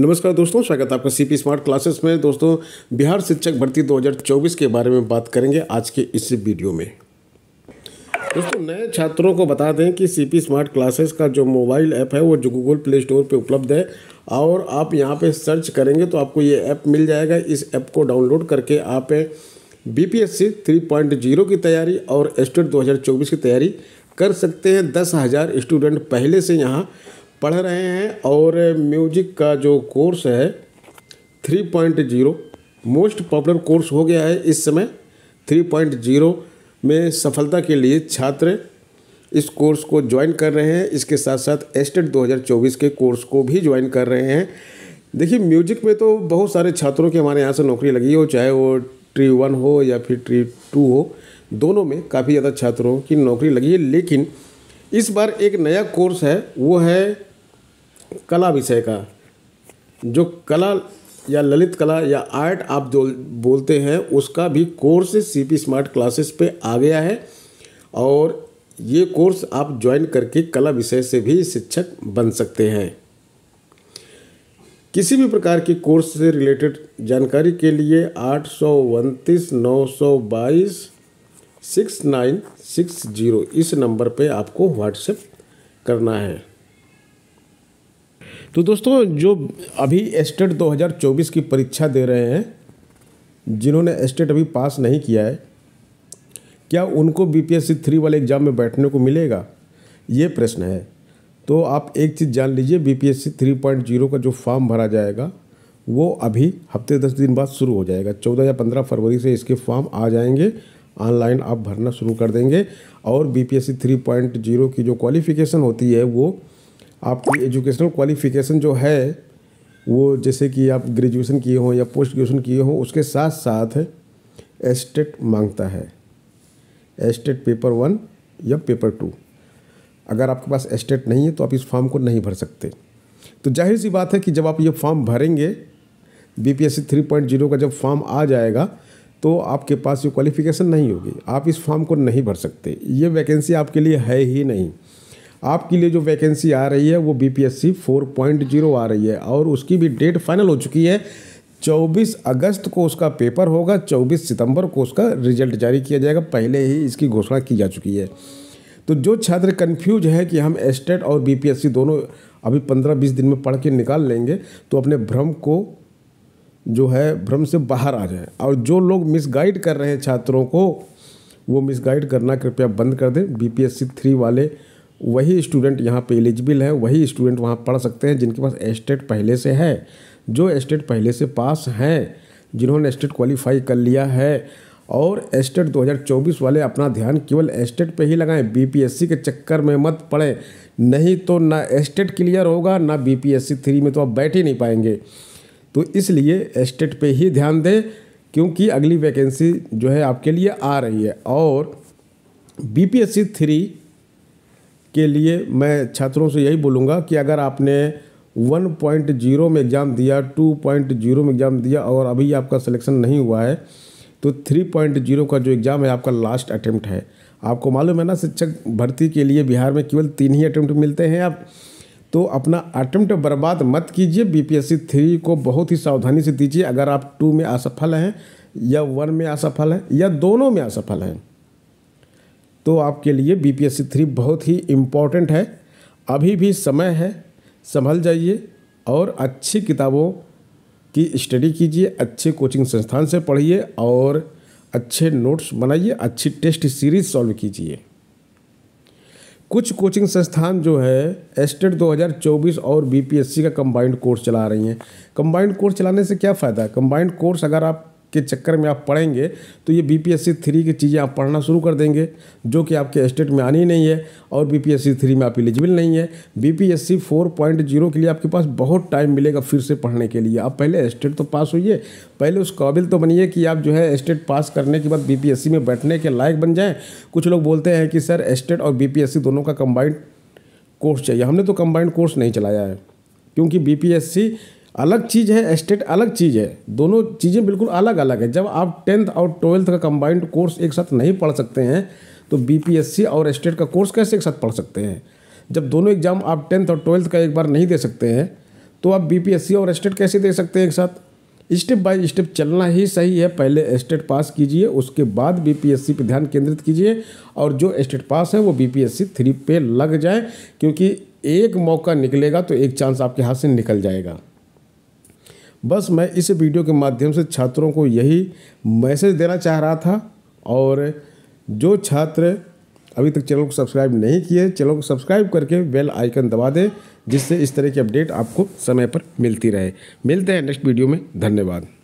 नमस्कार दोस्तों स्वागत है आपका सीपी स्मार्ट क्लासेस में दोस्तों बिहार शिक्षक भर्ती 2024 के बारे में बात करेंगे आज के इस वीडियो में दोस्तों नए छात्रों को बता दें कि सीपी स्मार्ट क्लासेस का जो मोबाइल ऐप है वो जो गूगल प्ले स्टोर पे उपलब्ध है और आप यहाँ पे सर्च करेंगे तो आपको ये ऐप मिल जाएगा इस ऐप को डाउनलोड करके आप बी पॉइंट जीरो की तैयारी और एस्टेट दो की तैयारी कर सकते हैं दस हज़ार स्टूडेंट पहले से यहाँ पढ़ रहे हैं और म्यूजिक का जो कोर्स है three point zero most popular course हो गया है इस समय थ्री पॉइंट जीरो में सफलता के लिए छात्र इस कोर्स को ज्वाइन कर रहे हैं इसके साथ साथ एस्टेट 2024 के कोर्स को भी ज्वाइन कर रहे हैं देखिए म्यूजिक में तो बहुत सारे छात्रों की हमारे यहाँ से नौकरी लगी हो चाहे वो ट्री वन हो या फिर ट्री टू हो दोनों में काफ़ी ज़्यादा छात्रों की नौकरी लगी है लेकिन इस बार एक नया कोर्स है वो है कला विषय का जो कला या ललित कला या आर्ट आप जो बोलते हैं उसका भी course C P smart classes पे आ गया है और ये कोर्स आप ज्वाइन करके कला विषय से भी शिक्षक बन सकते हैं किसी भी प्रकार के कोर्स से रिलेटेड जानकारी के लिए आठ सौ उनतीस नौ सौ बाईस सिक्स नाइन सिक्स जीरो इस नंबर पे आपको व्हाट्सएप करना है तो दोस्तों जो अभी एस्टेट 2024 की परीक्षा दे रहे हैं जिन्होंने एस्टेट अभी पास नहीं किया है क्या उनको सी थ्री वाले एग्ज़ाम में बैठने को मिलेगा ये प्रश्न है तो आप एक चीज़ जान लीजिए पॉइंट जीरो का जो फॉर्म भरा जाएगा वो अभी हफ्ते दस दिन बाद शुरू हो जाएगा चौदह या पंद्रह फरवरी से इसके फॉर्म आ जाएंगे ऑनलाइन आप भरना शुरू कर देंगे और पॉइंट जीरो की जो क्वालिफिकेशन होती है वो आपकी एजुकेशनल क्वालिफिकेशन जो है वो जैसे कि आप ग्रेजुएशन किए हों या पोस्ट ग्रेजुएशन किए हों उसके साथ साथ एस्टेट मांगता है एस्टेट पेपर वन या पेपर टू अगर आपके पास एस्टेट नहीं है तो आप इस फॉर्म को नहीं भर सकते तो जाहिर सी बात है कि जब आप ये फॉर्म भरेंगे B P S C three point zero का जब फॉर्म आ जाएगा तो आपके पास ये क्वालिफिकेशन नहीं होगी आप इस फॉर्म को नहीं भर सकते ये वैकेंसी आपके लिए है ही नहीं आपके लिए जो वैकेंसी आ रही है वो B P S C four point zero आ रही है और उसकी भी डेट फाइनल हो चुकी है 24 अगस्त को उसका पेपर होगा 24 सितंबर को उसका रिजल्ट जारी किया जाएगा पहले ही इसकी घोषणा की जा चुकी है तो जो छात्र कन्फ्यूज है कि हम एस्टेट e और बीपीएससी दोनों अभी 15-20 दिन में पढ़ के निकाल लेंगे तो अपने भ्रम को जो है भ्रम से बाहर आ जाए और जो लोग मिसगाइड कर रहे हैं छात्रों को वो मिसगाइड करना कृपया बंद कर दें बीपीएससी थ्री वाले वही स्टूडेंट यहाँ पे एलिजिबल है वही स्टूडेंट वहाँ पढ़ सकते हैं जिनके पास एस्टेट पहले से है जो एस्टेट पहले से पास हैं जिन्होंने एस्टेट क्वालिफाई कर लिया है और एस्टेट 2024 वाले अपना ध्यान केवल एस्टेट पे ही लगाएं बीपीएससी के चक्कर में मत पड़ें नहीं तो ना एस्टेट क्लियर होगा ना बीपीएससी थ्री में तो आप बैठ ही नहीं पाएंगे तो इसलिए एस्टेट पे ही ध्यान दें क्योंकि अगली वैकेंसी जो है आपके लिए आ रही है और बीपीएससी थ्री के लिए मैं छात्रों से यही बोलूँगा कि अगर आपने 1.0 में एग्ज़ाम दिया 2.0 में एग्ज़ाम दिया और अभी आपका सिलेक्शन नहीं हुआ है तो 3.0 का जो एग्ज़ाम है आपका लास्ट अटैम्प्ट है आपको मालूम है ना शिक्षक भर्ती के लिए बिहार में केवल तीन ही अटैम्प्ट मिलते हैं आप तो अपना अटैम्प्ट बर्बाद मत कीजिए बीपीएससी थ्री को बहुत ही सावधानी से दीजिए अगर आप टू में असफल हैं या वन में असफल हैं या दोनों में असफल हैं तो आपके लिए B P S C three बहुत ही इम्पॉर्टेंट है अभी भी समय है संभल जाइए और अच्छी किताबों की स्टडी कीजिए अच्छे कोचिंग संस्थान से पढ़िए और अच्छे नोट्स बनाइए अच्छी टेस्ट सीरीज सॉल्व कीजिए कुछ कोचिंग संस्थान जो है एस्टेट 2024 और बीपीएससी का कंबाइंड कोर्स चला रही हैं कंबाइंड कोर्स चलाने से क्या फ़ायदा है कंबाइंड कोर्स अगर आप के चक्कर में आप पढ़ेंगे तो ये B P S C three की चीज़ें आप पढ़ना शुरू कर देंगे जो कि आपके स्टेट में आनी नहीं है और B P S C three में आप एलिजिबल नहीं है B P S C four point zero के लिए आपके पास बहुत टाइम मिलेगा फिर से पढ़ने के लिए आप पहले स्टेट तो पास होइए पहले उस काबिल तो बनिए कि आप जो है स्टेट पास करने के बाद बी पी एस सी में बैठने के लायक बन जाएँ कुछ लोग बोलते हैं कि सर स्टेट और बी पी एस सी दोनों का कम्बाइंड कोर्स चाहिए हमने तो कम्बाइंड कोर्स नहीं चलाया है क्योंकि बी पी एस सी अलग चीज़ है एस्टेट अलग चीज़ है दोनों चीज़ें बिल्कुल अलग अलग है जब आप टेंथ और ट्वेल्थ का कंबाइंड कोर्स एक साथ नहीं पढ़ सकते हैं तो बीपीएससी और एस्टेट का कोर्स कैसे एक साथ पढ़ सकते हैं जब दोनों एग्ज़ाम आप टेंथ और ट्वेल्थ का एक बार नहीं दे सकते हैं तो आप बीपीएससी और एस्टेट कैसे दे सकते हैं एक साथ स्टेप बाय स्टेप चलना ही सही है पहले एस्टेट पास कीजिए उसके बाद बीपीएससी पर ध्यान केंद्रित कीजिए और जो एस्टेट पास है वो बीपीएससी थ्री पे लग जाए क्योंकि एक मौका निकलेगा तो एक चांस आपके हाथ से निकल जाएगा बस मैं इस वीडियो के माध्यम से छात्रों को यही मैसेज देना चाह रहा था और जो छात्र अभी तक चैनल को सब्सक्राइब नहीं किए चैनल को सब्सक्राइब करके बेल आइकन दबा दें जिससे इस तरह की अपडेट आपको समय पर मिलती रहे मिलते हैं नेक्स्ट वीडियो में धन्यवाद